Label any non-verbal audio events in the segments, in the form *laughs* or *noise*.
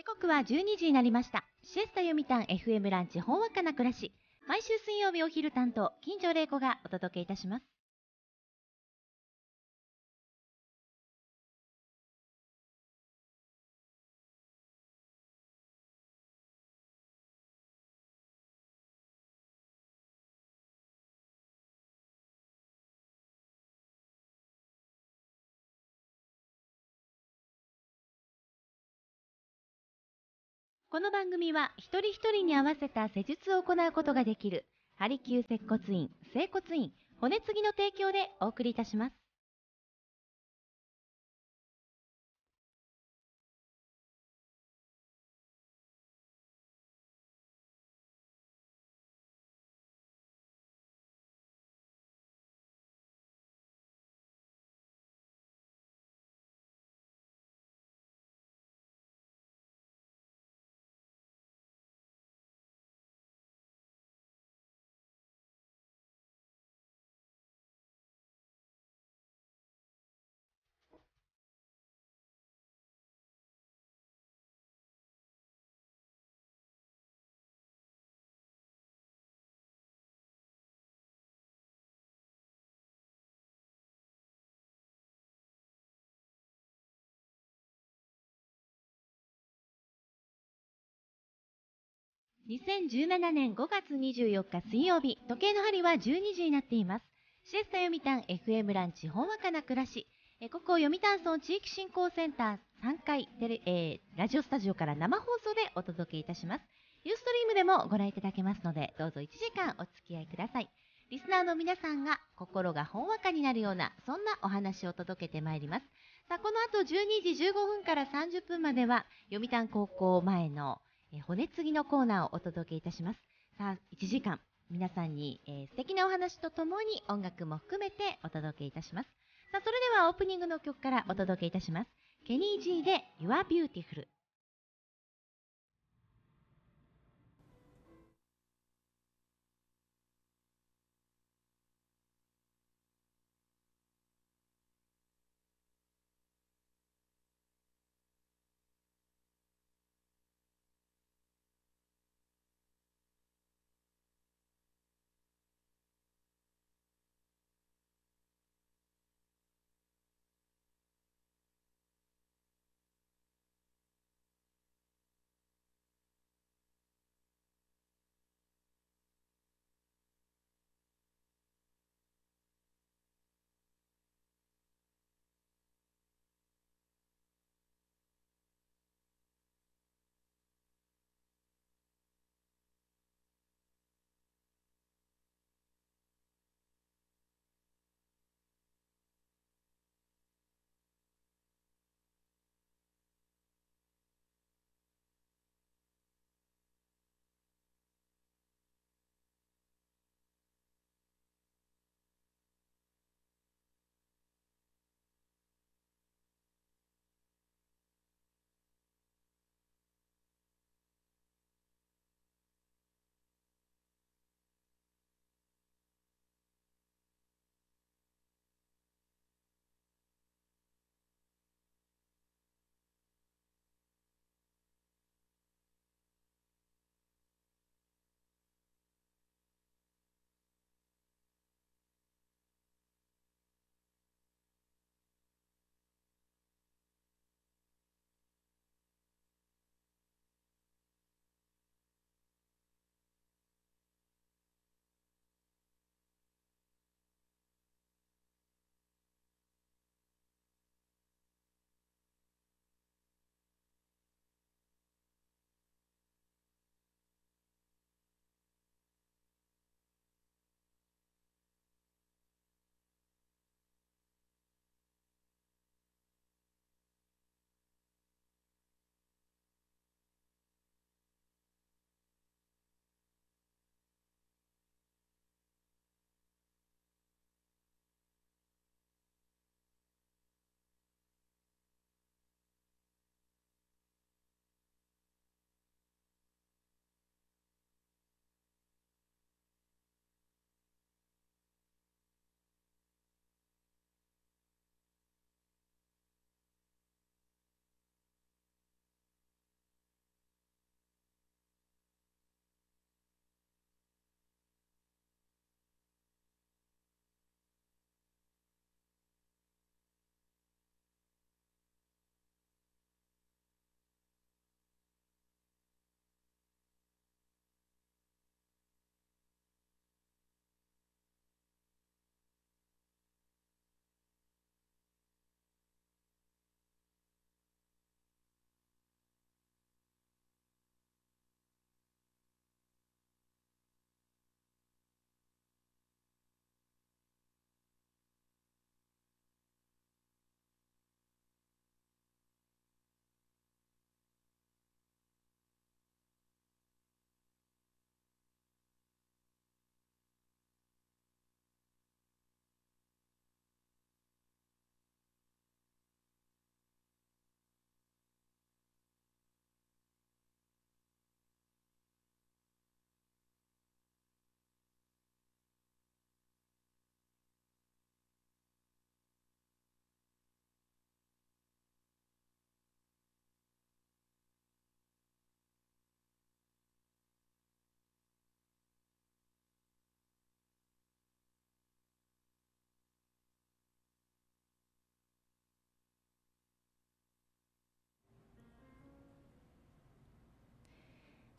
時刻は12時になりました。シエスタ読谷 FM ランチ、ほんわかな暮らし。毎週水曜日お昼担当、金城玲子がお届けいたします。この番組は一人一人に合わせた施術を行うことができる、ハリキュー接骨院、整骨院、骨継ぎの提供でお送りいたします。2017年5月24日水曜日、時計の針は12時になっています。シェスタ読谷 FM ランチ、ほんわかな暮らし。えここ読谷村地域振興センター3階テレ、えー、ラジオスタジオから生放送でお届けいたします。ユーストリームでもご覧いただけますので、どうぞ1時間お付き合いください。リスナーの皆さんが心がほんわかになるような、そんなお話を届けてまいります。さあ、この後12時15分から30分までは、読谷高校前のえ骨継ぎのコーナーをお届けいたします。さあ、1時間、皆さんに、えー、素敵なお話とともに音楽も含めてお届けいたします。さあ、それではオープニングの曲からお届けいたします。ケニー・ G で Your Beautiful。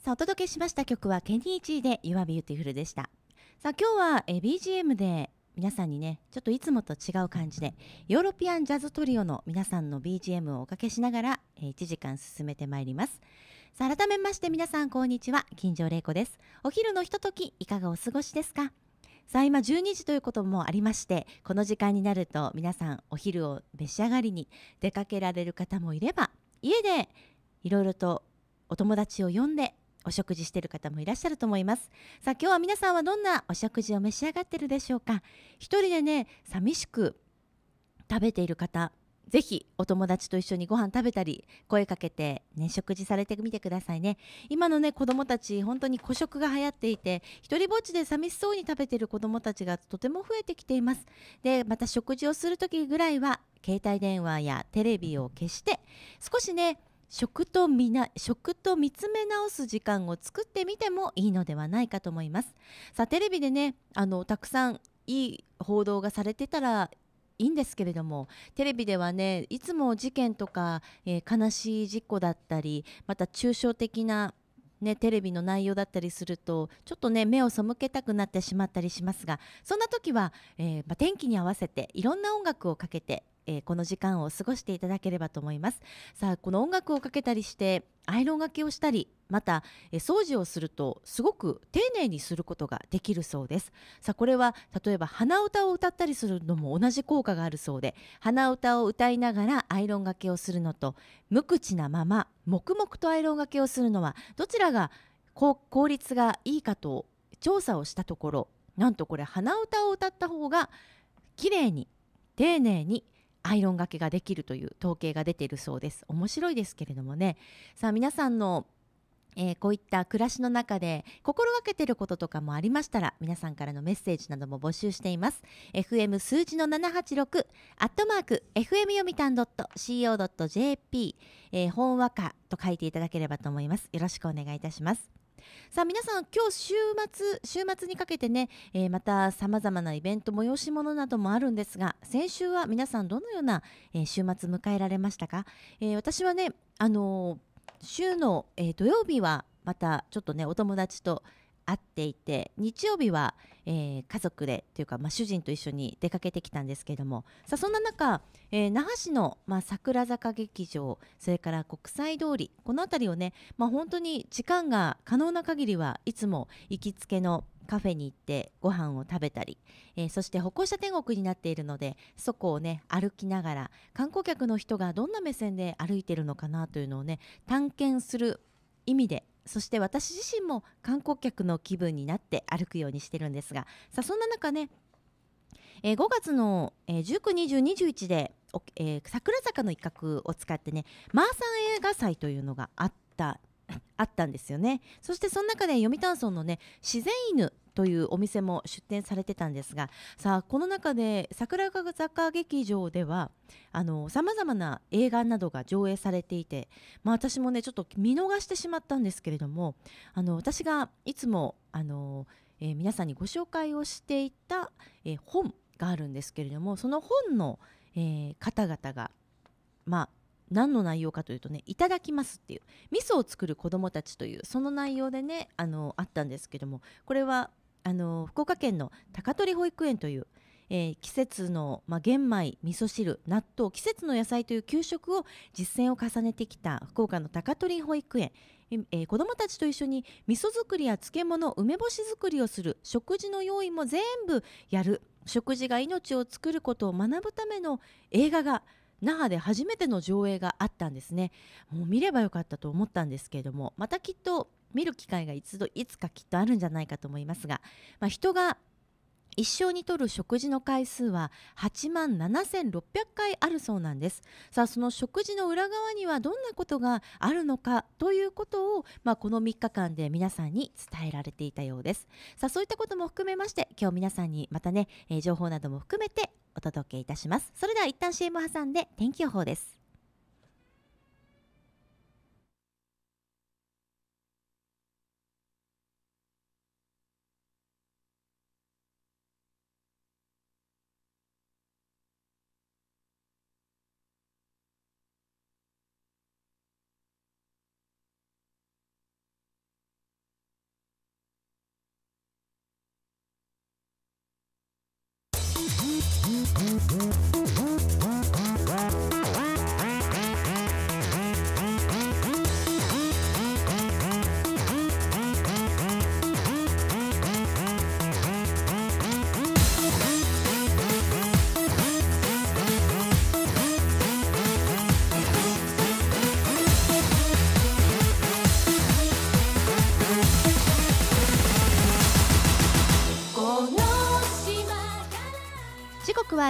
さあお届けしました曲はケニー・チーで「You are Beautiful」でしたさあ今日は BGM で皆さんにねちょっといつもと違う感じでヨーロピアンジャズトリオの皆さんの BGM をおかけしながら、え1時間進めてまいりますさあ改めまして皆さんこんにちは金城玲子ですお昼のひとときいかがお過ごしですかさあ今12時ということもありましてこの時間になると皆さんお昼を召し上がりに出かけられる方もいれば家でいろいろとお友達を呼んでお食事している方もいらっしゃると思いますさあ今日は皆さんはどんなお食事を召し上がってるでしょうか一人でね寂しく食べている方ぜひお友達と一緒にご飯食べたり声かけて、ね、食事されてみてくださいね今のね子供もたち本当に孤食が流行っていて一人ぼっちで寂しそうに食べてる子供もたちがとても増えてきていますでまた食事をする時ぐらいは携帯電話やテレビを消して少しね食と見な食と見つめ直す時間を作ってみてもいいのではないかと思いますさあテレビでねあのたくさんいい報道がされてたらいいんですけれどもテレビではねいつも事件とか、えー、悲しい事故だったりまた抽象的なね、テレビの内容だったりするとちょっとね目を背けたくなってしまったりしますがそんな時は、えー、まあ、天気に合わせていろんな音楽をかけてえー、この時間を過ごしていただければと思いますさあこの音楽をかけたりしてアイロンがけをしたりまた、えー、掃除をするとすごく丁寧にすることができるそうですさあこれは例えば鼻歌を歌ったりするのも同じ効果があるそうで鼻歌を歌いながらアイロンがけをするのと無口なまま黙々とアイロンがけをするのはどちらが効率がいいかと調査をしたところなんとこれ鼻歌を歌った方が綺麗に丁寧にアイロンがけができるという統計が出ているそうです面白いですけれどもねさあ皆さんのえー、こういった暮らしの中で心がけていることとかもありましたら皆さんからのメッセージなども募集しています FM 数字の786アットマーク FM 読みたん .co.jp、本和歌と書いていただければと思いますよろしくお願いいたしますさあ皆さん今日週末週末にかけてね、えー、またさまざまなイベント催し物などもあるんですが先週は皆さんどのような、えー、週末迎えられましたか、えー、私はねあの週の、え土曜日はまたちょっとねお友達と会っていて日曜日は、えー、家族でというか、まあ、主人と一緒に出かけてきたんですけれどもさあそんな中、えー、那覇市の、まあ、桜坂劇場それから国際通りこの辺りをね、まあ、本当に時間が可能な限りはいつも行きつけのカフェに行ってご飯を食べたり、えー、そして歩行者天国になっているのでそこをね歩きながら観光客の人がどんな目線で歩いているのかなというのをね探検する意味でそして私自身も観光客の気分になって歩くようにしてるんですがさあそんな中ね、えー、5月の、えー、19、20、21で、えー、桜坂の一角を使ってねマーサン映画祭というのがあったあったんですよねそしてその中で読谷村のね自然犬というお店も出店されてたんですがさあこの中で桜坂劇場ではさまざまな映画などが上映されていて、まあ、私もねちょっと見逃してしまったんですけれどもあの私がいつもあの、えー、皆さんにご紹介をしていた、えー、本があるんですけれどもその本の、えー、方々が、まあ、何の内容かというとね「いただきます」っていう「味噌を作る子どもたち」というその内容でねあのあったんですけどもこれはあの福岡県の高取保育園という、えー、季節の、まあ、玄米味噌汁納豆季節の野菜という給食を実践を重ねてきた福岡の高取保育園えー、子どもたちと一緒に味噌作りや漬物梅干し作りをする食事の用意も全部やる食事が命を作ることを学ぶための映画が那覇で初めての上映があったんですねもう見ればよかったと思ったんですけれどもまたきっと見る機会が一度いつかきっとあるんじゃないかと思いますが、まあ、人が一生にとる食事の回数は8万7600回あるそうなんですさあその食事の裏側にはどんなことがあるのかということを、まあ、この3日間で皆さんに伝えられていたようですさあそういったことも含めまして今日皆さんにまたね、えー、情報なども含めてお届けいたしますそれでは一旦 CM 挟んで天気予報です Thank you.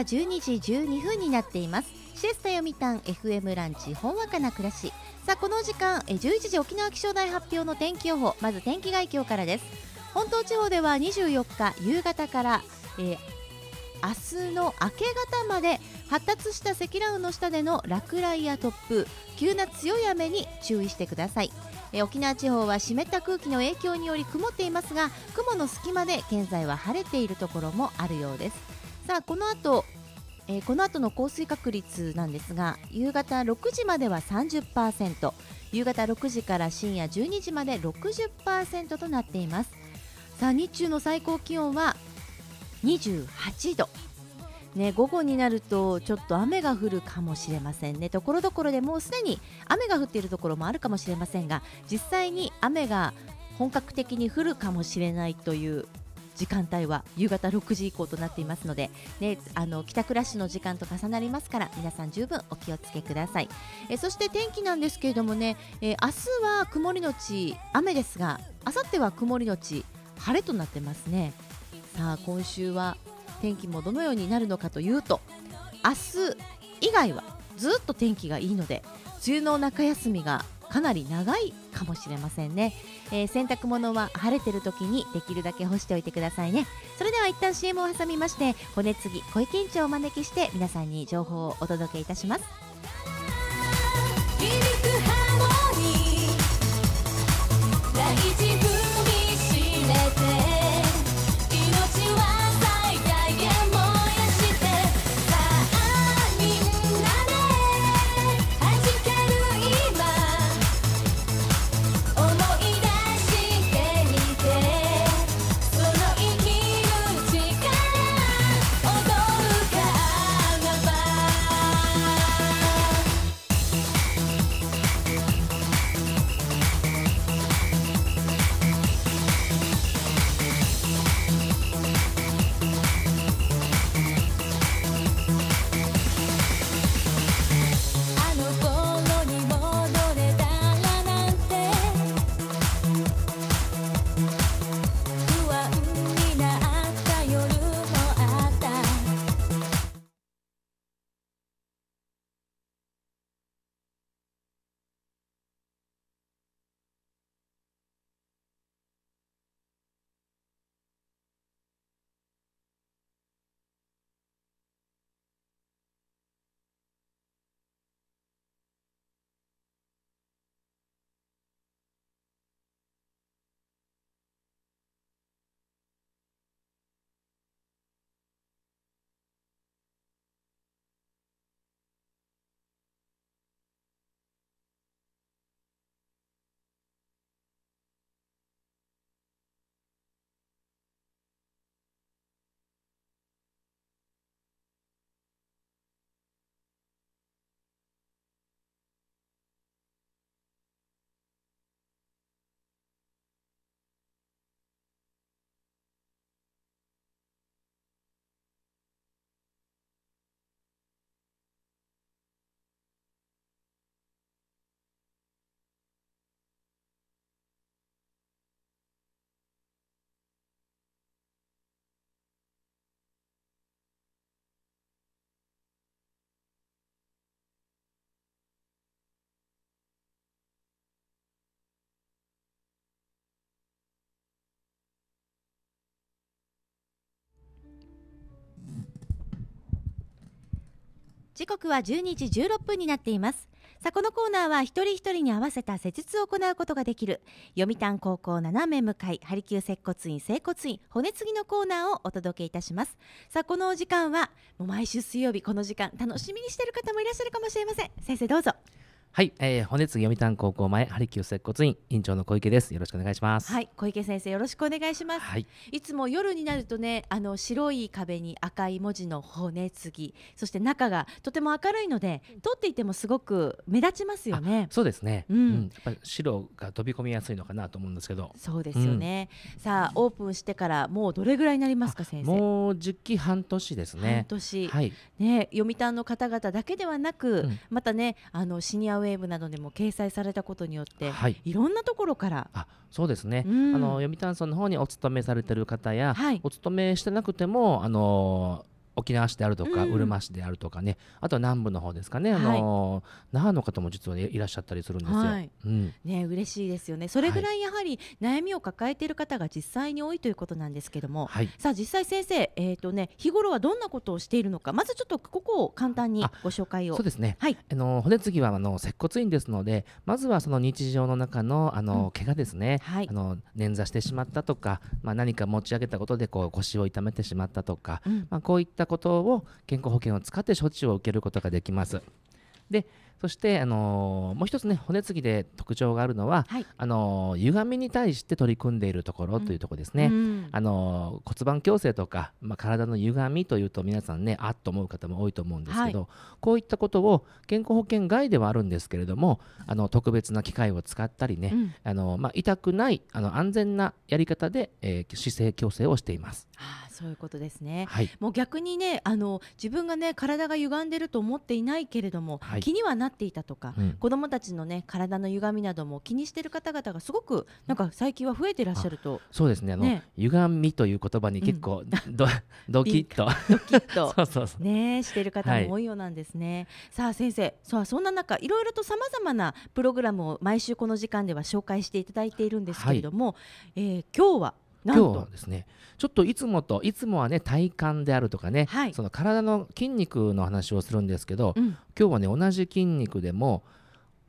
12時12分になっていますシエスタ読みたん FM ランチほんわかな暮らしさあこの時間え11時沖縄気象台発表の天気予報まず天気概況からです本島地方では24日夕方から、えー、明日の明け方まで発達した積乱雲の下での落雷や突風急な強い雨に注意してくださいえ沖縄地方は湿った空気の影響により曇っていますが雲の隙間で現在は晴れているところもあるようですさあこの後、えー、この後の降水確率なんですが夕方6時までは30%夕方6時から深夜12時まで60%となっていますさあ日中の最高気温は28度ね、午後になるとちょっと雨が降るかもしれませんね、ところどころでもうすでに雨が降っているところもあるかもしれませんが、実際に雨が本格的に降るかもしれないという時間帯は夕方6時以降となっていますので、ね、あの帰宅ラッシュの時間と重なりますから皆さん十分お気をつけくださいえそして天気なんですけれどもね、えー、明日は曇りのち雨ですがあさっては曇りのち晴れとなってますねさあ今週は天気もどのようになるのかというと明日以外はずっと天気がいいので梅雨の中休みがかなり長いかもしれませんね、えー、洗濯物は晴れてる時にできるだけ干しておいてくださいねそれでは一旦 CM を挟みまして骨継ぎ小池院長をお招きして皆さんに情報をお届けいたします時刻は12時16分になっていますさあこのコーナーは一人一人に合わせた施術を行うことができる読谷高校斜め向かい針球接骨院整骨院骨継ぎのコーナーをお届けいたしますさあこのお時間はもう毎週水曜日この時間楽しみにしている方もいらっしゃるかもしれません先生どうぞはい、えー、本日読谷高校前ハリキュー接骨院院長の小池です。よろしくお願いします。はい、小池先生よろしくお願いします。はい、いつも夜になるとね、あの白い壁に赤い文字の骨継ぎ、そして中がとても明るいので、撮っていてもすごく目立ちますよね。そうですね。うん、うん、やっぱり白が飛び込みやすいのかなと思うんですけど。そうですよね。うん、さあオープンしてからもうどれぐらいになりますか先生。もう十期半年ですね。半年。はい。ね、読谷の方々だけではなく、うん、またね、あのシニアウェーブなどでも掲載されたことによって、はい、いろんなところからあそうですね、うん、あの読谷村の方にお勤めされてる方や、はい、お勤めしてなくてもあの沖縄市であるとか、うるま市であるとかねあとは南部の方ですかね、あの那覇の方も実は、ね、いらっしゃったりするんですよ。うん、ね嬉しいですよねそれぐらいやはり悩みを抱えている方が実際に多いということなんですけども、さあ実際先生、えーとね、日頃はどんなことをしているのかまずちょっとここを簡単にご紹介をそうですね、はい、あの骨継ぎはあの接骨院ですのでまずはその日常の中のあの、怪我ですね、はい、あの捻挫してしまったとか、まあ、何か持ち上げたことでこう腰を痛めてしまったとか、まあ、こういったったことを健康保険を使って処置を受けることができます。でそして、あのー、もう一つね骨継ぎで特徴があるのは、はい、あのー、歪みに対して取り組んでいるところというところですね、うん、あのー、骨盤矯正とか、まあ、体の歪みというと皆さんねあっと思う方も多いと思うんですけど、はい、こういったことを健康保険外ではあるんですけれどもあの特別な機械を使ったりね、うん、あのまあ、痛くないあの安全なやり方で、え姿勢矯正をしています。あそういうことですね、はい、もう逆にねあの自分がね体が歪んでると思っていないけれども、気にはなっていたとか、うん、子どもたちの、ね、体の歪みなども気にしている方々がすごくなんか最近は増えていらっしゃるとそうですねあの、ね、歪みという言葉に結構うん、ドキッとドキッと *laughs* そうそうそうね、している方も多いようなんですね。はい、さあ先生そうそんな中いろいろとさまざまなプログラムを毎週この時間では紹介していただいているんですけれども、はい、えー、今日は今日はですねちょっといつもといつもはね体幹であるとかね、はい、その体の筋肉の話をするんですけど、うん、今日はね同じ筋肉でも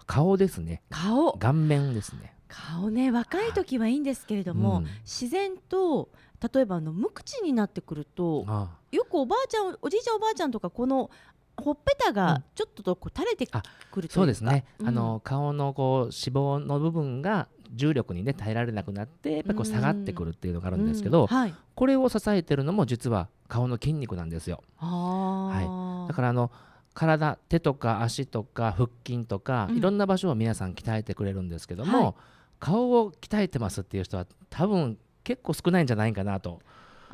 顔ですね顔顔面ですね顔ね若い時はいいんですけれども、うん、自然と例えばあの無口になってくるとよくおばあちゃんおじいちゃんおばあちゃんとかこのほっぺたがちょっとこう垂れてくるというか、うん、そうですね、うん、あの顔のこう脂肪の部分が重力にね耐えられなくなってやっぱこう下がってくるっていうのがあるんですけど、はい、これを支えてるのも実は顔の筋肉なんですよ。はい、だからあの体手とか足とか腹筋とか、うん、いろんな場所を皆さん鍛えてくれるんですけども、はい、顔を鍛えてますっていう人は多分結構少ないんじゃないかなと。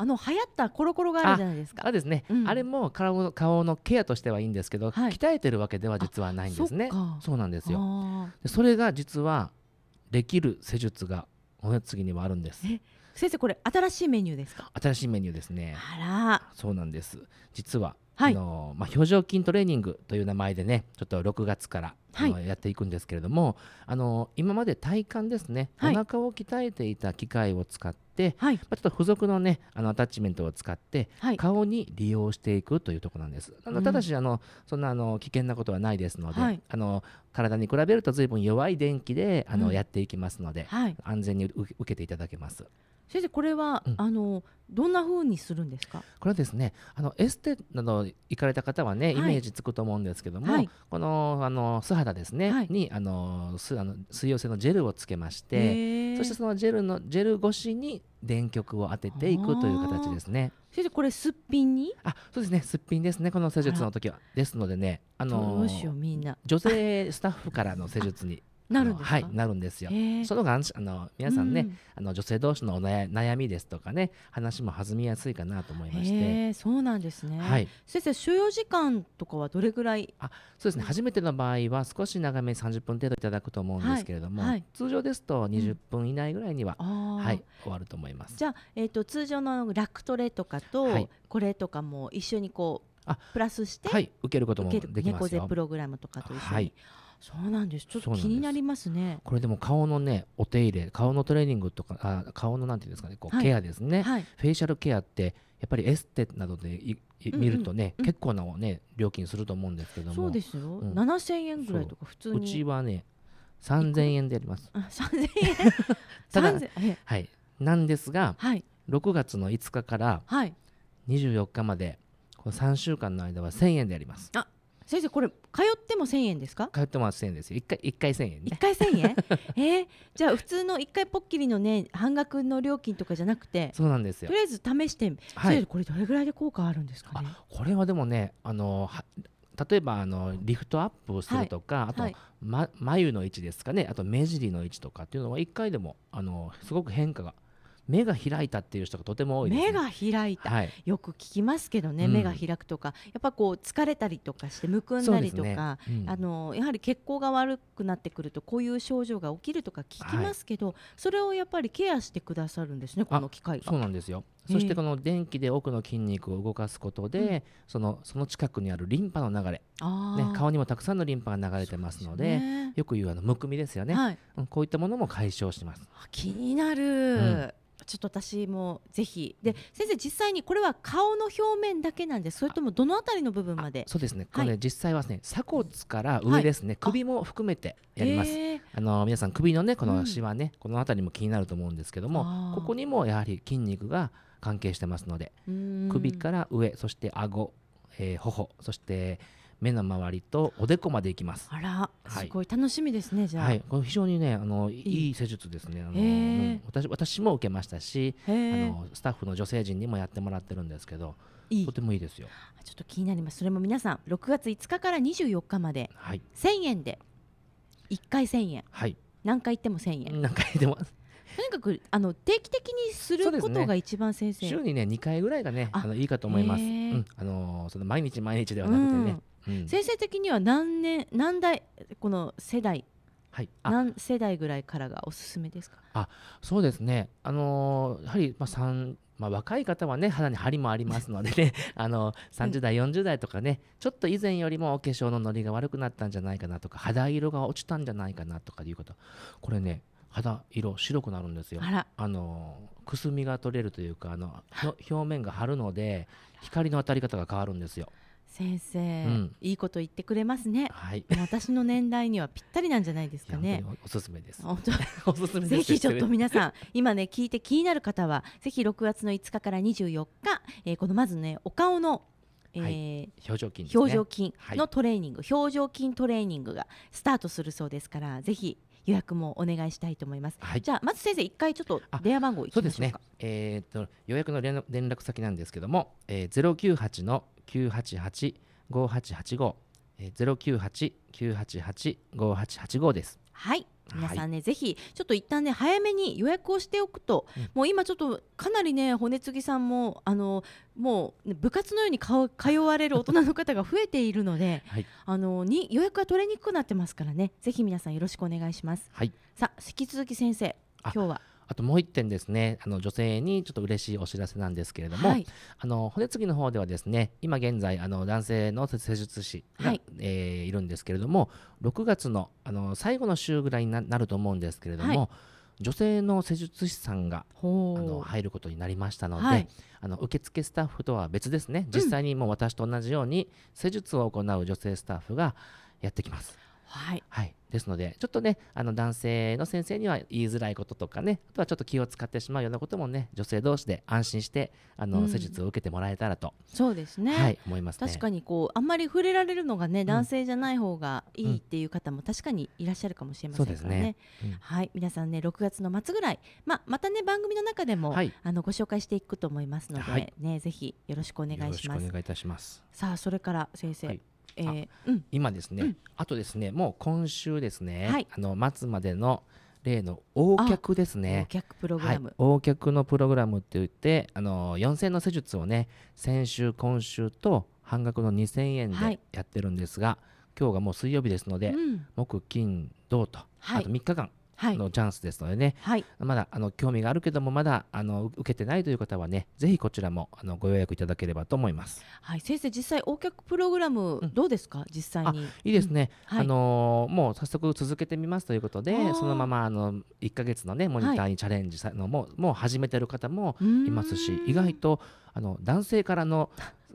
あの流行ったコロコロがあるじゃないですか。あですね、うん、あれも顔顔のケアとしてはいいんですけど、はい、鍛えてるわけでは実はないんですね。そうなんですよ。それが実はできる施術が骨継ぎにはあるんです先生これ新しいメニューですか新しいメニューですねあらそうなんです実は、はい、あのまあ、表情筋トレーニングという名前でねちょっと6月からやっていくんですけれども、あの今まで体幹ですね、はい、お腹を鍛えていた機械を使って、はい、まあ、ちょっと付属のねあのアタッチメントを使って、顔に利用していくというところなんです。あのただし、うん、あのそんなあの危険なことはないですので、あの体に比べると随分弱い電気であの、うん、やっていきますので、安全に受けていただけます。先生これは、うん、あのどんな風にするんですかこれはですねあのエステなど行かれた方はねイメージつくと思うんですけども、はい、このあの素肌肌ですね、はい、にあのすあの水溶性のジェルをつけましてそしてそのジェルのジェル越しに電極を当てていくという形ですね。先生これすっぴんにあそうですねすっぴんですねこの施術の時はですのでねあのな女性スタッフからの施術になるんですはい、なるんですよ。そのがあの皆さんね、うん、あの女性同士のお悩みですとかね話も弾みやすいかなと思いまして、そうなんですね、はい、先生収容時間とかはどれぐらいあそうですね初めての場合は少し長め30分程度いただくと思うんですけれども、はいはい、通常ですと20分以内ぐらいには、うん、はい終わると思います。じゃあ、えーと、通常のラクトレとかと、これとかも一緒にこうプラスして、はい、受けることもできますよ。猫背プログラムとかと一緒に。はいそうなんですちょっと気になりますねこれでも顔のねお手入れ顔のトレーニングとかあ顔のなんていうんですかねこう、はい、ケアですね、はい、フェイシャルケアってやっぱりエステなどで見るとね、うんうん、結構な、ね、料金すると思うんですけどもそうですよ、うん、7000円ぐらいとか普通にうちはね3000円でやりますあ3000円 *laughs* ただはいなんですが、はい、6月の5日から24日まで、こ3週間の間は1000円でやりますあ先生これ通っても1000円ですか通っても1000円ですよ1回 ,1 回1000円、ね、1回1000円えー、じゃあ普通の1回ポッキリのね半額の料金とかじゃなくてそうなんですよとりあえず試して、はい、これどれぐらいで効果あるんですか、ね、これはでもねあの例えばあのリフトアップをするとか、はい、あと、ま、眉の位置ですかねあと目尻の位置とかっていうのは1回でもあのすごく変化が目が開いたっていう人がとても多い、ね、目が開いた、はい、よく聞きますけどね、うん、目が開くとかやっぱこう疲れたりとかしてむくんだりとか、ねうん、あのやはり血行が悪くなってくるとこういう症状が起きるとか聞きますけど、はい、それをやっぱりケアしてくださるんですねこの機械が。そうなんですよそしてこの電気で奥の筋肉を動かすことで、そのその近くにあるリンパの流れ、ね、顔にもたくさんのリンパが流れてますので、ね、よく言うあのむくみですよね、はい、こういったものも解消します気になる、うん、ちょっと私もぜひで先生実際にこれは顔の表面だけなんでそれともどのあたりの部分までそうですねこれね、はい、実際はね鎖骨から上ですね、はい、首も含めてやります、えー、あの皆さん首のねこのシワね、うん、このあたりも気になると思うんですけどもここにもやはり筋肉が関係してますので首から上そして顎、えー、頬そして目の周りとおでこまでいきます。あら、すごい楽しみですね、じゃあ。はい、これ非常にね、あのいい施術ですね。あの、うん、私私も受けましたし、あのスタッフの女性陣にもやってもらってるんですけど。いいとてもいいですよ。ちょっと気になります。それも皆さん、6月5日から24日まで、はい、1000円で1回1000円、はい、何回行っても1000円。何回でも。*laughs* とにかくあの定期的にすることが一番先生、ね、週にね2回ぐらいがねあのいいかと思います、うん、あのその毎日毎日ではなくてね、うん先生的には何年何代この世代はい、何世代ぐらいからがおすすめですかあそうですね、あのー、やはり、まあ3まあ、若い方はね肌に張りもありますのでね *laughs* あの30代、40代とかねちょっと以前よりもお化粧のノリが悪くなったんじゃないかなとか肌色が落ちたんじゃないかなとかいうことこれね肌色白くなるんですよあのくすみが取れるというかあの表面が張るので光の当たり方が変わるんですよ。先生、うん、いいこと言ってくれますね、はい、私の年代にはぴったりなんじゃないですかねおすすめです本当 *laughs* おすすめですぜひちょっと皆さん今ね聞いて気になる方はぜひ6月の5日から24日、えー、このまずねお顔のえー、はい、表情筋、ね、表情筋のトレーニング、はい、表情筋トレーニングがスタートするそうですからぜひ予約もお願いしたいと思います。はい、じゃあまず先生一回ちょっと電話番号いきましょうそうですね。えー、っと予約の連絡先なんですけども、ゼロ九八の九八八五八八五ゼロ九八九八八五八八五です。はい皆さんね、はい、ぜひちょっと一旦ね早めに予約をしておくと、うん、もう今ちょっとかなりね骨継ぎさんもあのもう部活のように通われる大人の方が増えているので、はい、あのに予約が取れにくくなってますからねぜひ皆さんよろしくお願いします。はい、さあ引き続き先生今日はあともう1点ですねあの女性にちょっと嬉しいお知らせなんですけれども、はい、あの骨継ぎの方ではですね今現在あの男性の施術師が、はい、えー、いるんですけれども6月のあの最後の週ぐらいになると思うんですけれども、はい女性の施術師さんがあの入ることになりましたので、はい、あの受付スタッフとは別ですね実際にもう私と同じように施術を行う女性スタッフがやってきます。はい、はい、ですのでちょっとねあの男性の先生には言いづらいこととかねあとはちょっと気を使ってしまうようなこともね女性同士で安心してあの、うん、施術を受けてもらえたらとそうですね、はい、思います、ね、確かにこうあんまり触れられるのがね男性じゃない方がいいっていう方も確かにいらっしゃるかもしれませんからねうんねうん、はい皆さんね6月の末ぐらい、まあ、またね番組の中でも、はい、あのご紹介していくと思いますのでね、はい、ぜひよろしくお願いします。お願いいたしますさあそれから先生、えー今ですね、うん、あとですねもう今週ですね、はい、あの末までの例の横脚ですね横脚プログラム、はい、のプログラムって言ってあの4000の施術をね先週今週と半額の2000円でやってるんですが、はい、今日がもう水曜日ですので、うん、木金土と、あと3日間のチャンスですのでね、はい、まだあの興味があるけどもまだあの受けてないという方はねぜひこちらもあのご予約いただければと思います。はい、先生実際お客プログラムどうですか、うん、実際にいいですね、うん、あのー、もう早速続けてみますということでそのままあの1か月のねモニターにチャレンジさのも、もう始めてる方もいますし意外とあの男性からの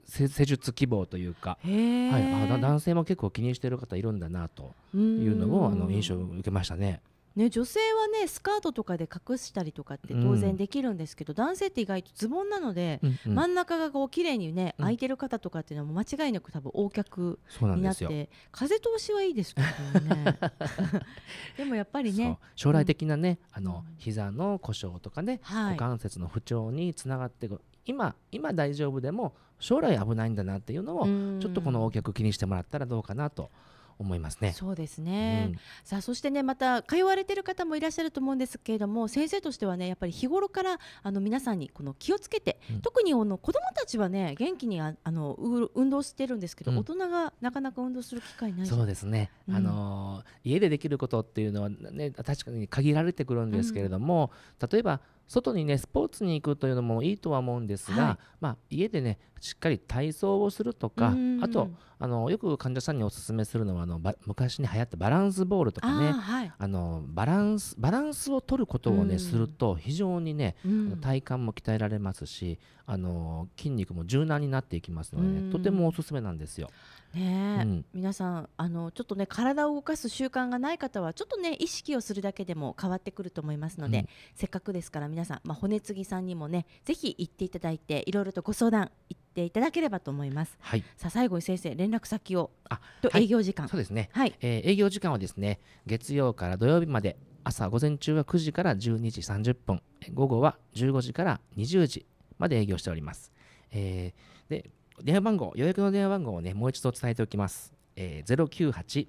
施術希望というか、はい、あ男性も結構気にしてる方いるんだなというのをあの印象を受けましたね。ね、女性はねスカートとかで隠したりとかって当然できるんですけど、うん、男性って意外とズボンなので、うんうん、真ん中がこう綺麗にね、開空いてる方とかっていうのは間違いなく多分横脚になって風通しはいいですけどね *laughs* *laughs* でもやっぱりね将来的なね、うん、あの膝の故障とかね、股関節の不調につながって今今大丈夫でも将来危ないんだなっていうのをちょっとこの横脚気にしてもらったらどうかなと。思いますね。そうですね、うん、さあそしてねまた通われてる方もいらっしゃると思うんですけれども先生としてはねやっぱり日頃からあの皆さんにこの気をつけて、うん、特にあの子どもたちはね元気にああの運動してるんですけど、うん、大人がなかなか運動する機会ないそうですね、あの家でできることっていうのは、ね、確かに限られてくるんですけれども、例えば外にねスポーツに行くというのもいいとは思うんですが、はい、まあ、家でねしっかり体操をするとかあとあのよく患者さんにおすすめするのはあの昔に流行ったバランスボールとかねあ、はい、あのバランスバランスを取ることをねすると非常にね体幹も鍛えられますしあの筋肉も柔軟になっていきますので、ね、とてもおすすめなんですよ。ね、うん、皆さんあのちょっとね体を動かす習慣がない方はちょっとね意識をするだけでも変わってくると思いますので、うん、せっかくですから皆さん、まあ、骨継ぎさんにもねぜひ行っていただいていろいろとご相談行っていただければと思います。はい、さあ最後に先生連絡先をあと営業時間、はい、そうですね、はいえー、営業時間はですね月曜から土曜日まで朝午前中は9時から12時30分午後は15時から20時まで営業しております。えー、で電話番号、予約の電話番号をね、もう一度伝えておきます。えー、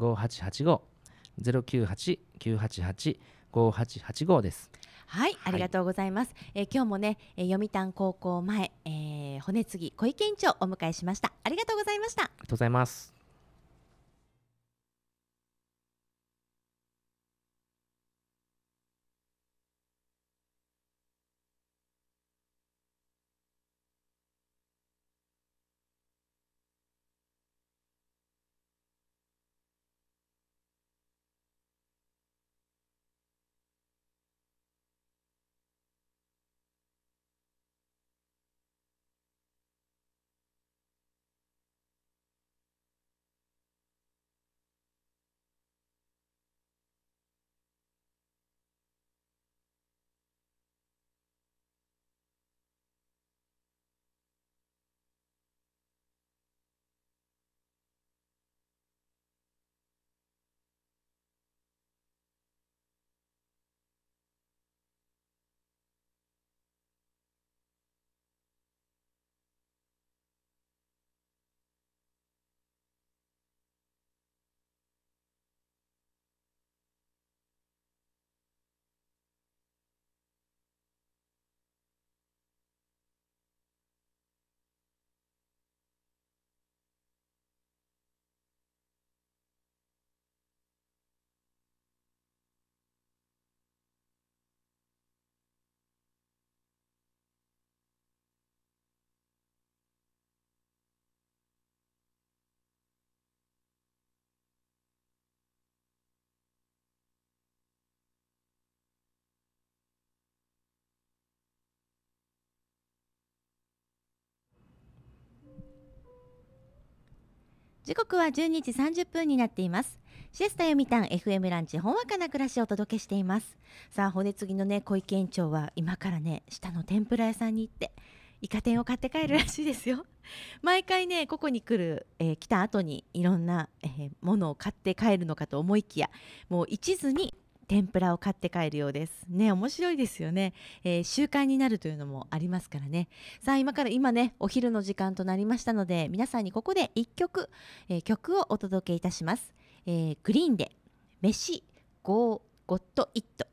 098-988-5885、098-988-5885です。はい、ありがとうございます。はい、えー、今日もね、えー、読谷高校前、えー、骨継ぎ小池院長をお迎えしました。ありがとうございました。ありがとうございます。時刻は十二時三十分になっていますシエスタ読谷 FM ランチほんわかな暮らしをお届けしていますさあ骨継ぎのね小池園長は今からね下の天ぷら屋さんに行ってイカ天を買って帰るらしいですよ *laughs* 毎回ねここに来る、えー、来た後にいろんな、えー、ものを買って帰るのかと思いきやもう一途に天ぷらを買って帰るようですね面白いですよね、えー、習慣になるというのもありますからねさあ今から今ねお昼の時間となりましたので皆さんにここで1曲、えー、曲をお届けいたします、えー、グリーンで飯 g ゴッ o t It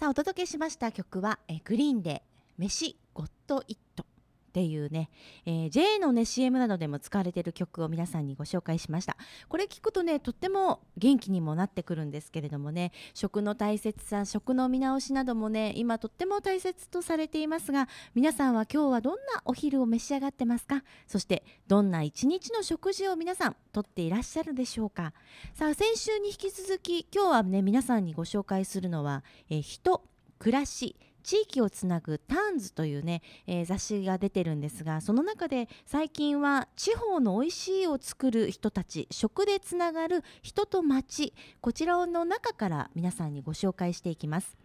さあお届けしました曲は、えグリーンで「飯ゴッド・イット」っていうね、えー、J のね CM などでも使われている曲を皆さんにご紹介しましたこれ聞くとねとっても元気にもなってくるんですけれどもね食の大切さ食の見直しなどもね今とっても大切とされていますが皆さんは今日はどんなお昼を召し上がってますかそしてどんな一日の食事を皆さんとっていらっしゃるでしょうかさあ先週に引き続き今日はね皆さんにご紹介するのは、えー、人暮らし地域をつなぐ「ターンズというね、えー、雑誌が出てるんですがその中で最近は地方の美味しいを作る人たち食でつながる人と町こちらの中から皆さんにご紹介していきます。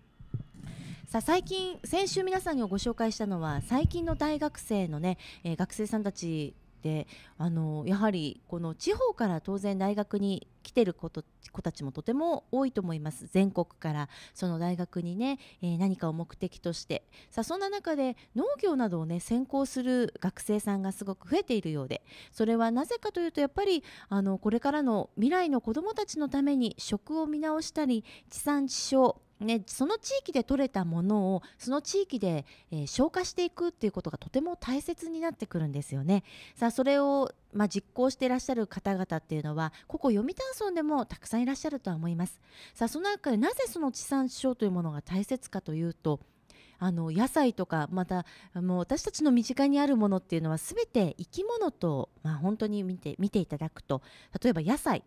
さあ最近先週皆さんにご紹介したのは最近の大学生のね、えー、学生さんたちであのやはりこの地方から当然大学に来てる子と子たちもとても多いと思います全国からその大学にね、えー、何かを目的としてさあそんな中で農業などをね専攻する学生さんがすごく増えているようでそれはなぜかというとやっぱりあのこれからの未来の子どもたちのために食を見直したり地産地消ね、その地域でとれたものをその地域で、えー、消化していくっていうことがとても大切になってくるんですよね。さあそれをまあ、実行していらっしゃる方々っていうのはここ読谷村でもたくさんいらっしゃるとは思いますさあその中でなぜその地産地消というものが大切かというとあの野菜とかまたもう私たちの身近にあるものっていうのは全て生き物と、まあ、本当に見て見ていただくと例えば野菜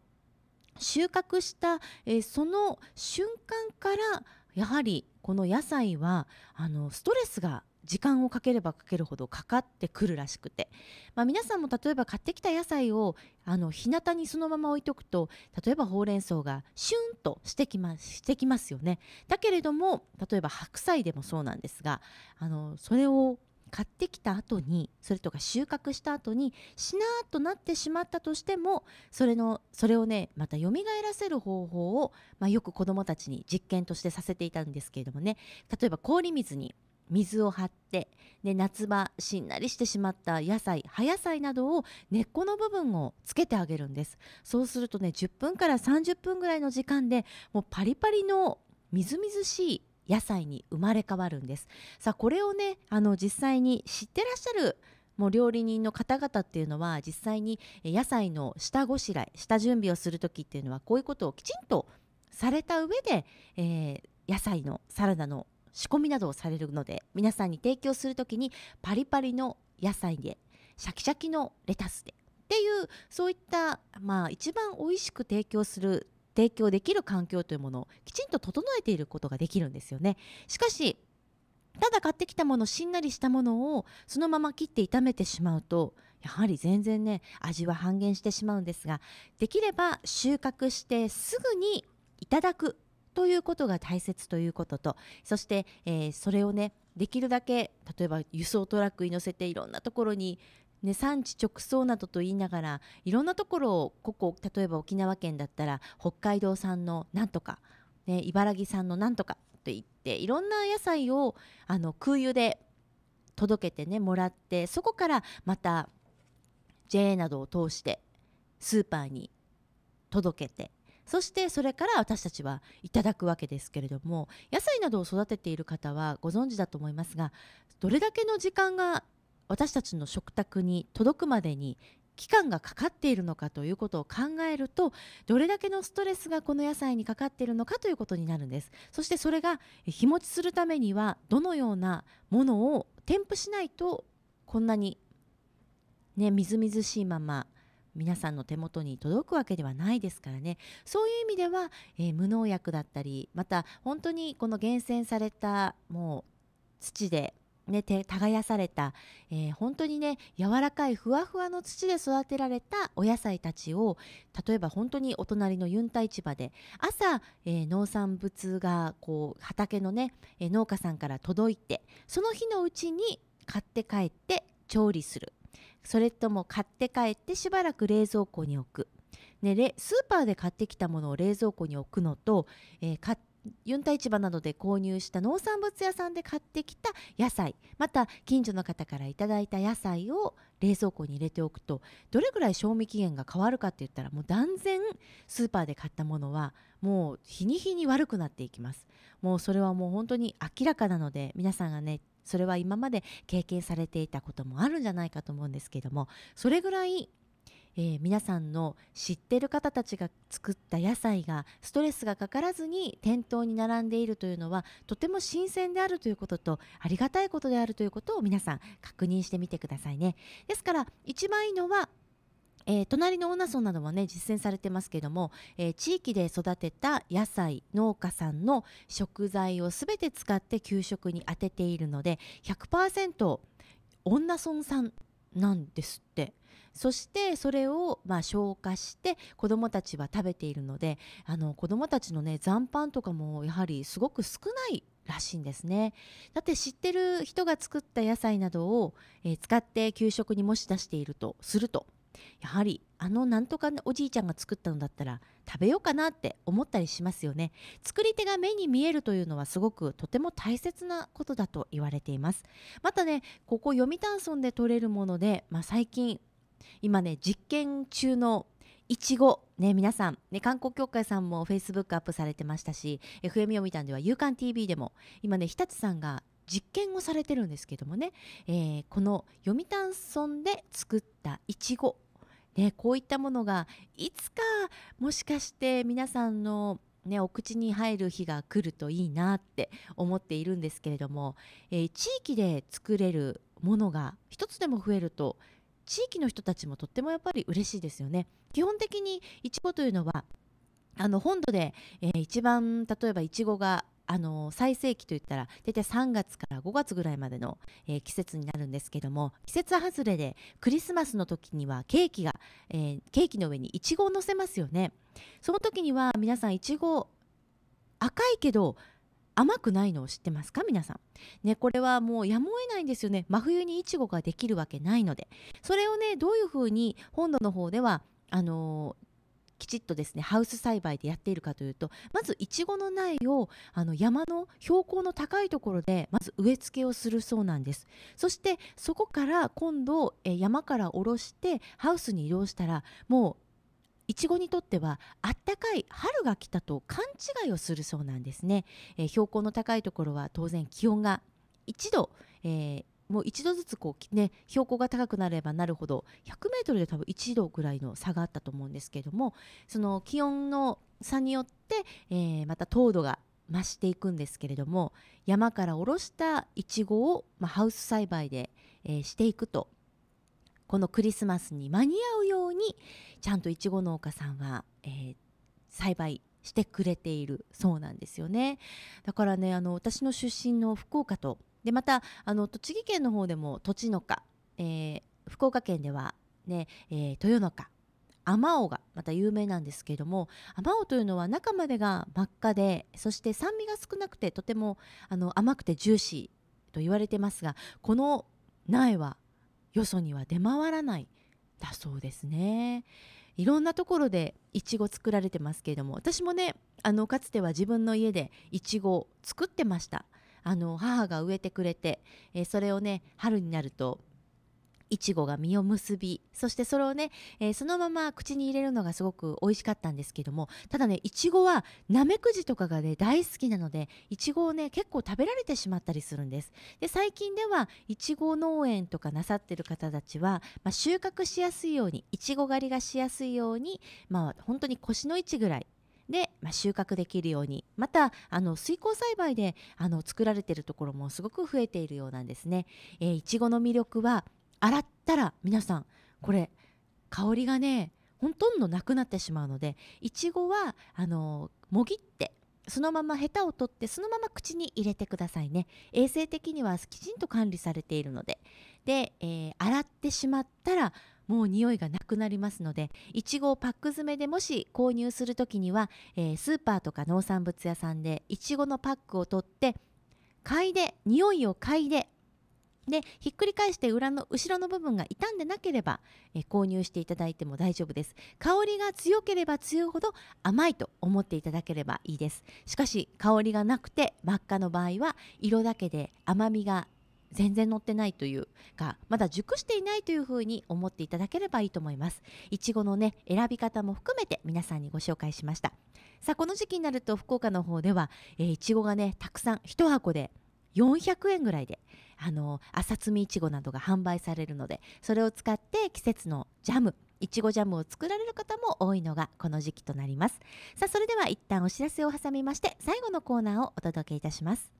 収穫した、えー、その瞬間からやはりこの野菜はあのストレスが時間をかければかけるほどかかってくるらしくて、まあ、皆さんも例えば買ってきた野菜をあの日向にそのまま置いとくと例えばほうれん草がシュンとしてきますしてきますよねだけれども例えば白菜でもそうなんですがあのそれを買ってきた後にそれとか収穫した後にしなーっとなってしまったとしてもそれのそれをねまたよみがえらせる方法を、まあ、よく子どもたちに実験としてさせていたんですけれどもね例えば氷水に水を張ってで夏場しんなりしてしまった野菜葉野菜などを根っこの部分をつけてあげるんですそうするとね10分から30分ぐらいの時間でもうパリパリのみずみずしい野菜に生まれ変わるんですさあこれをねあの実際に知ってらっしゃるもう料理人の方々っていうのは実際に野菜の下ごしらえ下準備をする時っていうのはこういうことをきちんとされた上で、えー、野菜のサラダの仕込みなどをされるので皆さんに提供する時にパリパリの野菜でシャキシャキのレタスでっていうそういった、まあ、一番美味しく提供する提供できる環境というものをきちんと整えていることができるんですよね。しかしただ買ってきたものしんなりしたものをそのまま切って炒めてしまうとやはり全然ね味は半減してしまうんですができれば収穫してすぐにいただくということが大切ということとそして、えー、それをねできるだけ例えば輸送トラックに乗せていろんなところにね、産地直送などと言いながらいろんなところをここ例えば沖縄県だったら北海道産のなんとか、ね、茨城産のなんとかといっていろんな野菜をあの空輸で届けてねもらってそこからまた JA などを通してスーパーに届けてそしてそれから私たちはいただくわけですけれども野菜などを育てている方はご存知だと思いますがどれだけの時間が私たちの食卓に届くまでに期間がかかっているのかということを考えるとどれだけのストレスがこの野菜にかかっているのかということになるんですそしてそれが日持ちするためにはどのようなものを添付しないとこんなにねみずみずしいまま皆さんの手元に届くわけではないですからねそういう意味では、えー、無農薬だったりまた本当にこの厳選されたもう土でね、耕された、えー、本当にね柔らかいふわふわの土で育てられたお野菜たちを例えば本当にお隣のユンタ市場で朝、えー、農産物がこう畑のね、え農家さんから届いてその日のうちに買って帰って調理するそれとも買って帰ってしばらく冷蔵庫に置く、ね、スーパーで買ってきたものを冷蔵庫に置くのと、えー、買ってユンタ市場などで購入した農産物屋さんで買ってきた野菜また近所の方からいただいた野菜を冷蔵庫に入れておくとどれぐらい賞味期限が変わるかって言ったらもう断然スーパーで買ったものはもう日に日に悪くなっていきますもうそれはもう本当に明らかなので皆さんがねそれは今まで経験されていたこともあるんじゃないかと思うんですけどもそれぐらいえー、皆さんの知ってる方たちが作った野菜がストレスがかからずに店頭に並んでいるというのはとても新鮮であるということとありがたいことであるということを皆さん確認してみてくださいねですから一番いいのはえー、隣のオーナソンなどもね実践されてますけども、えー、地域で育てた野菜農家さんの食材を全て使って給食に当てているので100%オンナソンなんですってそしてそれをまあ消化して子どもたちは食べているのであの子どもたちのね残飯とかもやはりすごく少ないらしいんですねだって知ってる人が作った野菜などを、えー、使って給食にもし出しているとするとやはりあのなんとかおじいちゃんが作ったのだったら食べようかなって思ったりしますよね作り手が目に見えるというのはすごくとても大切なことだと言われていますまたねここ読谷村で取れるもので、まあ、最近今ね実験中のいちご、ね、皆さん、ね、観光協会さんもフェイスブックアップされてましたし FM 読みたんでは「夕刊 TV」でも今ね日立さんが実験をされてるんですけどもね、えー、この読谷村で作ったいちご、ね、こういったものがいつかもしかして皆さんのね、お口に入る日が来るといいなって思っているんですけれども、えー、地域で作れるものが一つでも増えると地域の人たちもとってもやっぱり嬉しいですよね。基本的にいちごというのはあの本土で、えー、一番例えばいちごがあの最盛期といったら大体3月から5月ぐらいまでの、えー、季節になるんですけども季節外れでクリスマスの時にはケーキが、えー、ケーキの上にいちごを乗せますよねその時には皆さんいちご赤いけど甘くないのを知ってますか皆さん、ね、これはもうやむを得ないんですよね真冬にいちごができるわけないのでそれをねどういうふうに本土の方ではあのきちっとですねハウス栽培でやっているかというとまずいちごの苗をあの山の標高の高いところでまず植え付けをするそうなんですそしてそこから今度、え山から下ろしてハウスに移動したらもういちごにとってはあったかい春が来たと勘違いをするそうなんですね、えー、標高の高いところは当然気温が1度、えー、もう1度ずつこう、ね、標高が高くなればなるほど 100m で多分1度ぐらいの差があったと思うんですけれどもその気温の差によって、えー、また糖度が増していくんですけれども山から下ろしたいちごを、まあ、ハウス栽培で、えー、していくとこのクリスマスに間に合うようにちゃんといちご農家さんは、えー、栽培してくれているそうなんですよねだからねあの私の出身の福岡とでまたあの栃木県の方でも土地の花、えー、福岡県ではね、えー、豊の花尾がまた有名なんですけれども天尾というのは中までが真っ赤でそして酸味が少なくてとてもあの甘くてジューシーと言われてますがこの苗はよそには出回らないだそうですね。いろんなところでいちご作られてますけれども私もねあのかつては自分の家でいちごを作ってましたあの母が植えてくれて、えー、それをね春になるといちごが実を結びそしてそれをね、えー、そのまま口に入れるのがすごく美味しかったんですけどもただねいちごはナメクジとかがね大好きなのでいちごをね結構食べられてしまったりするんですで最近ではいちご農園とかなさってる方たちは、まあ、収穫しやすいようにいちご狩りがしやすいようにまあ本当に腰の位置ぐらいで、まあ、収穫できるようにまたあの水耕栽培であの作られているところもすごく増えているようなんですね。いちごの魅力は洗ったら皆さんこれ香りがねほとんどなくなってしまうのでいちごはあのもぎってそのままヘタを取ってそのまま口に入れてくださいね衛生的にはきちんと管理されているのでで、えー、洗ってしまったらもう匂いがなくなりますのでいちごをパック詰めでもし購入する時には、えー、スーパーとか農産物屋さんでいちごのパックを取って嗅いで匂いを嗅いででひっくり返して裏の後ろの部分が傷んでなければ、え購入していただいても大丈夫です香りが強ければ強いほど甘いと思っていただければいいですしかし香りがなくて真っ赤の場合は色だけで甘みが全然乗ってないというかまだ熟していないというふうに思っていただければいいと思いますいちごのね選び方も含めて皆さんにご紹介しましたさあこの時期になると福岡の方ではいちごがねたくさん一箱で400円ぐらいであの朝摘みいちごなどが販売されるのでそれを使って季節のジャムいちごジャムを作られる方も多いのがこの時期となりますさあそれでは一旦お知らせを挟みまして最後のコーナーをお届けいたします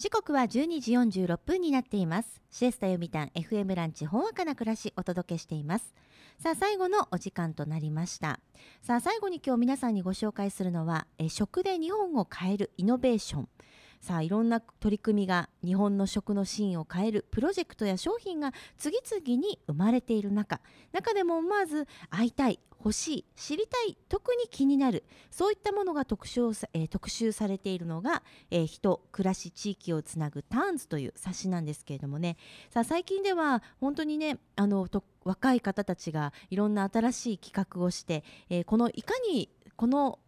時刻は12時46分になっていますシエスタ読みたん FM ランチほんわかな暮らしお届けしていますさあ最後のお時間となりましたさあ最後に今日皆さんにご紹介するのは食で日本を変えるイノベーションさあいろんな取り組みが日本の食のシーンを変えるプロジェクトや商品が次々に生まれている中中でも思わず会いたい欲しい知りたい特に気になるそういったものが特集,、えー、特集されているのが、えー、人暮らし地域をつなぐターンズという冊子なんですけれどもねさあ最近では本当にねあの若い方たちがいろんな新しい企画をして、えー、このいかにこの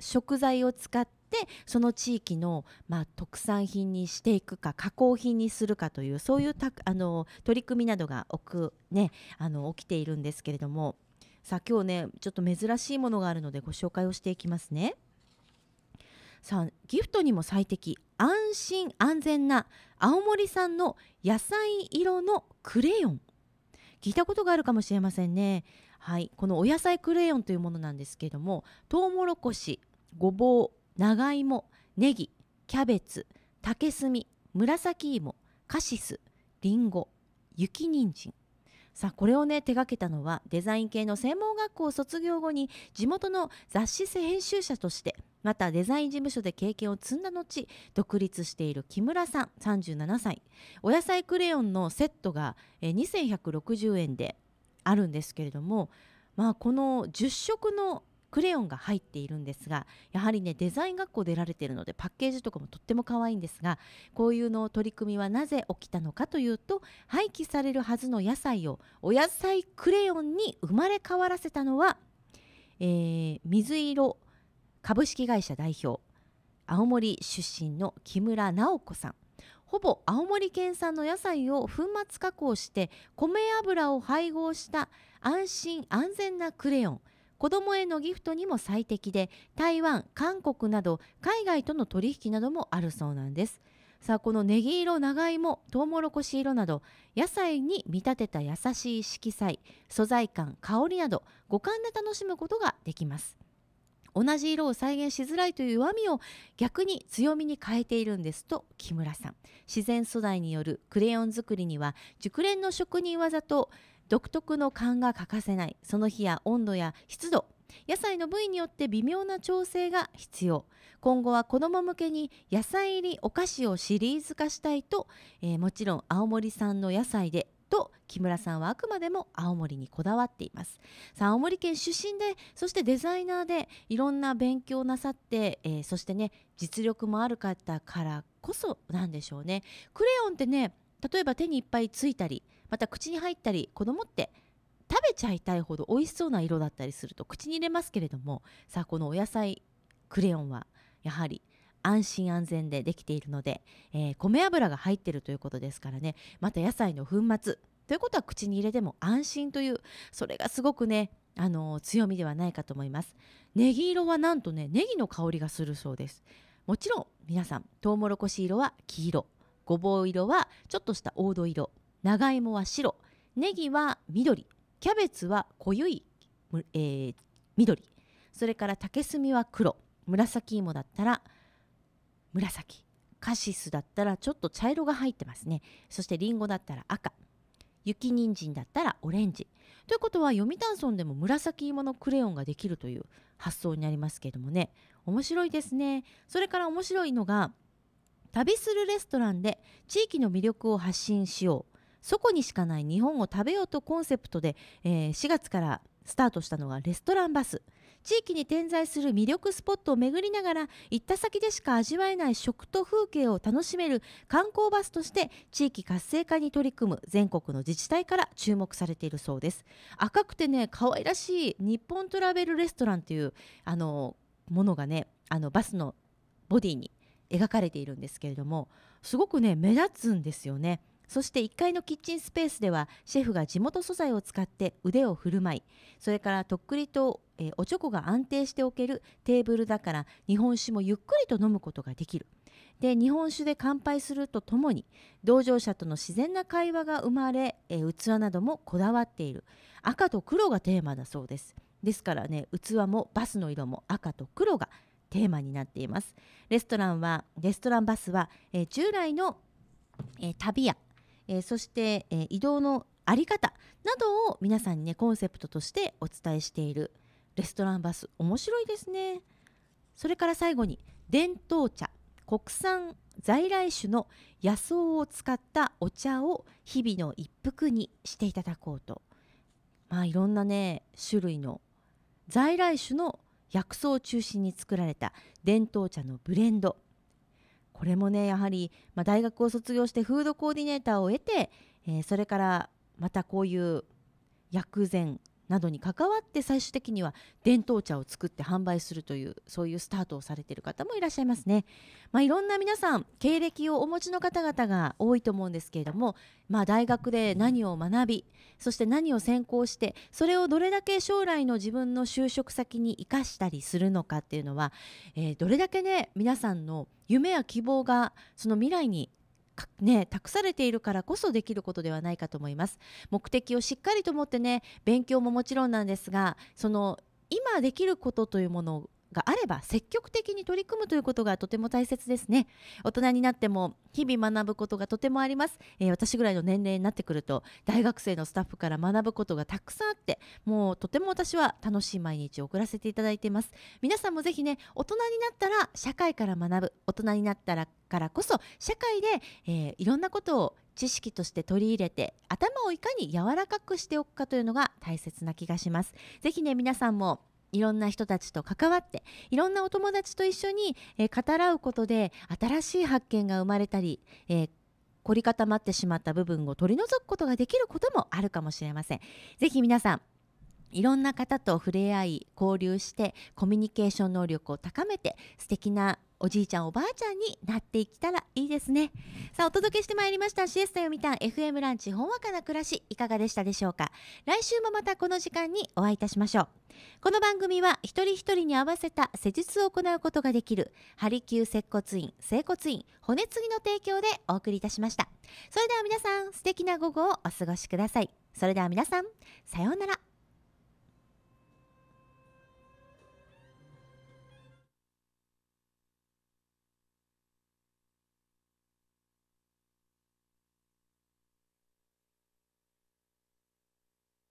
食材を使ってってその地域の、まあ、特産品にしていくか加工品にするかというそういうたあの取り組みなどが起く、ね、あの起きているんですけれどもさあ今日ねちょっと珍しいものがあるのでご紹介をしていきますね。さあギフトにも最適安心安全な青森産の野菜色のクレヨン聞いたことがあるかもしれませんね。はい、このお野菜クレヨンというものなんですけれどもトウモロコシごぼう長芋ネギキャベツ竹炭紫芋カシスりんご雪人参さあこれをね手がけたのはデザイン系の専門学校を卒業後に地元の雑誌編集者としてまたデザイン事務所で経験を積んだ後独立している木村さん37歳お野菜クレヨンのセットが2160円であるんですけれどもまあこの10色のクレヨンが入っているんですがやはりねデザイン学校出られているのでパッケージとかもとっても可愛いんですがこういうの取り組みはなぜ起きたのかというと廃棄されるはずの野菜をお野菜クレヨンに生まれ変わらせたのは、えー、水色株式会社代表青森出身の木村直子さんほぼ青森県産の野菜を粉末加工して米油を配合した安心安全なクレヨン子どもへのギフトにも最適で台湾韓国など海外との取引などもあるそうなんですさあこのネギ色長芋トウモロコシ色など野菜に見立てた優しい色彩素材感香りなど五感で楽しむことができます同じ色を再現しづらいという弱みを逆に強みに変えているんですと木村さん自然素材によるクレヨン作りには熟練の職人技と独特の勘が欠かせないその日や温度や湿度野菜の部位によって微妙な調整が必要今後は子ども向けに野菜入りお菓子をシリーズ化したいと、えー、もちろん青森産の野菜でと木村さんはあくまでも青森にこだわっていますさあ青森県出身でそしてデザイナーでいろんな勉強なさって、えー、そしてね実力もある方からこそなんでしょうねクレヨンってね例えば手にいっぱいついたりまた口に入ったり子供って食べちゃいたいほど美味しそうな色だったりすると口に入れますけれどもさあこのお野菜クレヨンはやはり安心安全でできているので、えー、米油が入ってるということですからねまた野菜の粉末ということは口に入れても安心というそれがすごくねあの強みではないかと思いますネギ色はなんとねネギの香りがするそうですもちろん皆さんトウモロコシ色は黄色ごぼう色はちょっとした黄土色長芋は白ネギは緑キャベツは濃ゆい、えー、緑それから竹炭は黒紫芋だったら紫カシスだったらちょっと茶色が入ってますねそしてりんごだったら赤雪人参だったらオレンジということは読谷村でも紫芋のクレヨンができるという発想になりますけれどもね面白いですねそれから面白いのが旅するレストランで地域の魅力を発信しようそこにしかない日本を食べようとコンセプトで、えー、4月からスタートしたのがレストランバス地域に点在する魅力スポットを巡りながら行った先でしか味わえない食と風景を楽しめる観光バスとして地域活性化に取り組む全国の自治体から注目されているそうです赤くてね可愛らしい日本トラベルレストランというあのものがねあのバスのボディに描かれているんですけれどもすごくね目立つんですよねそして1階のキッチンスペースではシェフが地元素材を使って腕を振る舞いそれからとっくりと、えおちょこが安定しておけるテーブルだから日本酒もゆっくりと飲むことができるで日本酒で乾杯するとともに同乗者との自然な会話が生まれ、え器などもこだわっている赤と黒がテーマだそうですですからね器もバスの色も赤と黒がテーマになっていますレストランはレストランバスは、えー、従来の、え旅やえー、そして、えー、移動の在り方などを皆さんにねコンセプトとしてお伝えしているレストランバス面白いですねそれから最後に伝統茶国産在来種の野草を使ったお茶を日々の一服にしていただこうとまあいろんなね種類の在来種の薬草を中心に作られた伝統茶のブレンドこれもねやはり、まあ、大学を卒業してフードコーディネーターを得て、えー、それからまたこういう薬膳などに関わって最終的には伝統茶を作って販売するというそういうスタートをされている方もいらっしゃいますね、まあ、いろんな皆さん経歴をお持ちの方々が多いと思うんですけれども、まあ、大学で何を学びそして何を専攻してそれをどれだけ将来の自分の就職先に生かしたりするのかっていうのは、えー、どれだけね皆さんの夢や希望がその未来にね、託されているからこそできることではないかと思います目的をしっかりと持ってね勉強ももちろんなんですがその今できることというものをがあれば積極的に取り組むということがとても大切ですね大人になっても日々学ぶことがとてもあります、えー、私ぐらいの年齢になってくると大学生のスタッフから学ぶことがたくさんあってもうとても私は楽しい毎日を送らせていただいています皆さんもぜひね大人になったら社会から学ぶ大人になったらからこそ社会で、えー、いろんなことを知識として取り入れて頭をいかに柔らかくしておくかというのが大切な気がします。ぜひね皆さんもいろんな人たちと関わっていろんなお友達と一緒に、えー、語らうことで新しい発見が生まれたり、えー、凝り固まってしまった部分を取り除くことができることもあるかもしれません。ぜひ皆さんいろんな方と触れ合い交流してコミュニケーション能力を高めて素敵なおじいちゃんおばあちゃんになっていけたらいいですねさあお届けしてまいりましたシエスタ読みたん FM ランチほんわかな暮らしいかがでしたでしょうか来週もまたこの時間にお会いいたしましょうこの番組は一人一人に合わせた施術を行うことができるハリキュー接骨院整骨院骨継ぎの提供でお送りいたしましたそれでは皆さん素敵な午後をお過ごしくださいそれでは皆さんさようなら